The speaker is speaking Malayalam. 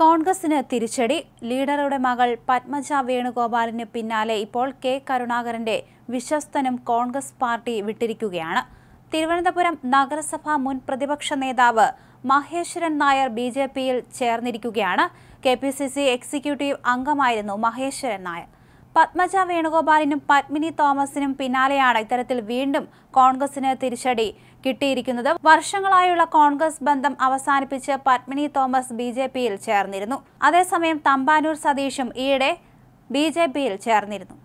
കോൺഗ്രസിന് തിരിച്ചടി ലീഡറുടെ മകൾ പത്മജ വേണുഗോപാലിന് പിന്നാലെ ഇപ്പോൾ കെ കരുണാകരന്റെ വിശ്വസ്തനും കോൺഗ്രസ് പാർട്ടി വിട്ടിരിക്കുകയാണ് തിരുവനന്തപുരം നഗരസഭാ മുൻ പ്രതിപക്ഷ നേതാവ് മഹേശ്വരൻ നായർ ബി ജെ പിയിൽ ചേർന്നിരിക്കുകയാണ് K P C C executive അംഗമായിരുന്നു മഹേശ്വരൻ നായർ പത്മജ വേണുഗോപാലിനും പത്മിനി തോമസിനും പിന്നാലെയാണ് ഇത്തരത്തിൽ വീണ്ടും കോൺഗ്രസിന് തിരിച്ചടി കിട്ടിയിരിക്കുന്നത് വർഷങ്ങളായുള്ള കോൺഗ്രസ് ബന്ധം അവസാനിപ്പിച്ച് പത്മിനി തോമസ് ബി ജെ പിയിൽ ചേർന്നിരുന്നു അതേസമയം തമ്പാനൂർ സതീഷും ഈയിടെ ബി ജെ പിയിൽ ചേർന്നിരുന്നു